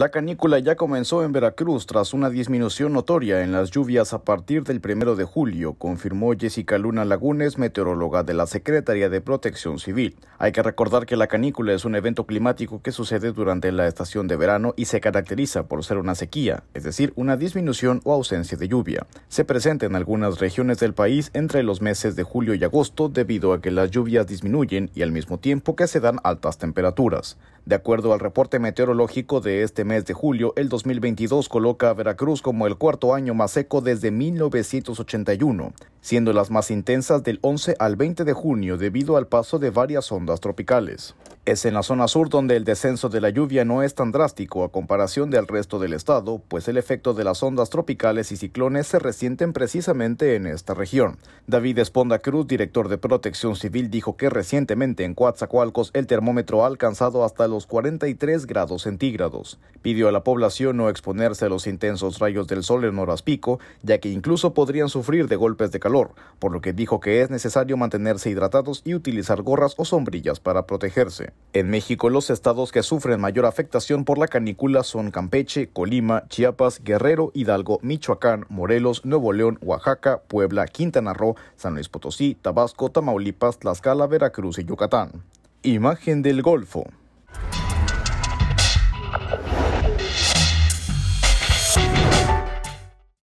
La canícula ya comenzó en Veracruz tras una disminución notoria en las lluvias a partir del primero de julio, confirmó Jessica Luna Lagunes, meteoróloga de la Secretaría de Protección Civil. Hay que recordar que la canícula es un evento climático que sucede durante la estación de verano y se caracteriza por ser una sequía, es decir, una disminución o ausencia de lluvia. Se presenta en algunas regiones del país entre los meses de julio y agosto debido a que las lluvias disminuyen y al mismo tiempo que se dan altas temperaturas. De acuerdo al reporte meteorológico de este mes de julio, el 2022 coloca a Veracruz como el cuarto año más seco desde 1981 siendo las más intensas del 11 al 20 de junio debido al paso de varias ondas tropicales. Es en la zona sur donde el descenso de la lluvia no es tan drástico a comparación del resto del estado, pues el efecto de las ondas tropicales y ciclones se resienten precisamente en esta región. David Esponda Cruz, director de Protección Civil, dijo que recientemente en Coatzacoalcos el termómetro ha alcanzado hasta los 43 grados centígrados. Pidió a la población no exponerse a los intensos rayos del sol en horas pico, ya que incluso podrían sufrir de golpes de calor por lo que dijo que es necesario mantenerse hidratados y utilizar gorras o sombrillas para protegerse. En México, los estados que sufren mayor afectación por la canícula son Campeche, Colima, Chiapas, Guerrero, Hidalgo, Michoacán, Morelos, Nuevo León, Oaxaca, Puebla, Quintana Roo, San Luis Potosí, Tabasco, Tamaulipas, Tlaxcala, Veracruz y Yucatán. Imagen del Golfo.